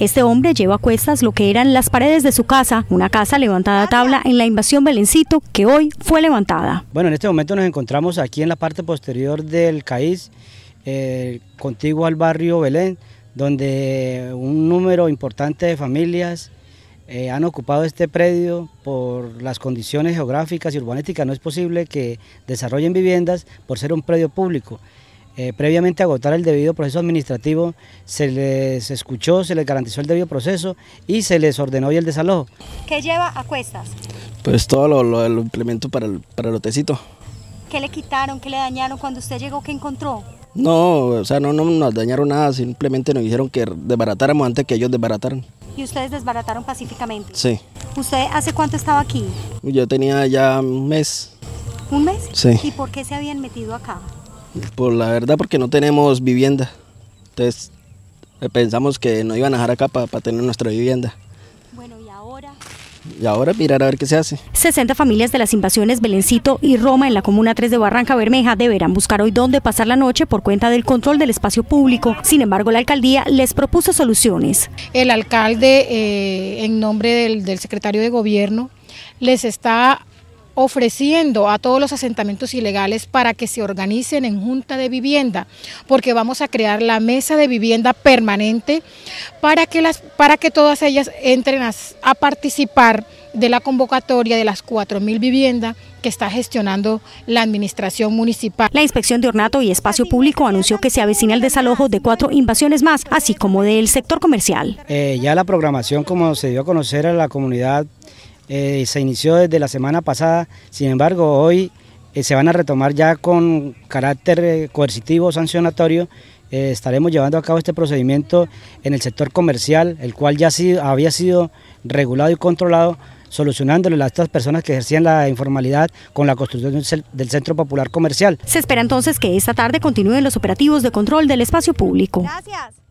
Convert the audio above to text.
Este hombre lleva a cuestas lo que eran las paredes de su casa, una casa levantada a tabla en la invasión Belencito, que hoy fue levantada. Bueno, en este momento nos encontramos aquí en la parte posterior del CAIS, eh, contiguo al barrio Belén, donde un número importante de familias eh, han ocupado este predio por las condiciones geográficas y urbanísticas. No es posible que desarrollen viviendas por ser un predio público. Eh, previamente agotar el debido proceso administrativo, se les escuchó, se les garantizó el debido proceso y se les ordenó el desalojo. ¿Qué lleva a cuestas? Pues todo lo, lo, implemento para el, para el lotecito. ¿Qué le quitaron, qué le dañaron? Cuando usted llegó, ¿qué encontró? No, o sea, no, no nos dañaron nada, simplemente nos dijeron que desbaratáramos antes que ellos desbarataran. ¿Y ustedes desbarataron pacíficamente? Sí. ¿Usted hace cuánto estaba aquí? Yo tenía ya un mes. ¿Un mes? Sí. ¿Y por qué se habían metido acá? Por la verdad, porque no tenemos vivienda. Entonces pensamos que no iban a dejar acá para tener nuestra vivienda. Bueno, y ahora. Y ahora mirar a ver qué se hace. 60 familias de las invasiones Belencito y Roma en la Comuna 3 de Barranca Bermeja deberán buscar hoy dónde pasar la noche por cuenta del control del espacio público. Sin embargo, la alcaldía les propuso soluciones. El alcalde, eh, en nombre del, del secretario de gobierno, les está ofreciendo a todos los asentamientos ilegales para que se organicen en junta de vivienda, porque vamos a crear la mesa de vivienda permanente para que, las, para que todas ellas entren a, participar de la convocatoria de las 4.000 viviendas que está gestionando la administración municipal. La inspección de ornato y espacio público anunció que se avecina el desalojo de cuatro invasiones más, así como del sector comercial. Eh, ya la programación, como se dio a conocer a la comunidad eh, se inició desde la semana pasada, sin embargo hoy eh, se van a retomar ya con carácter eh, coercitivo, sancionatorio, estaremos llevando a cabo este procedimiento en el sector comercial, el cual ya había sido regulado y controlado, solucionándole a estas personas que ejercían la informalidad con la construcción del Centro Popular Comercial. Se espera entonces que esta tarde continúen los operativos de control del espacio público. Gracias.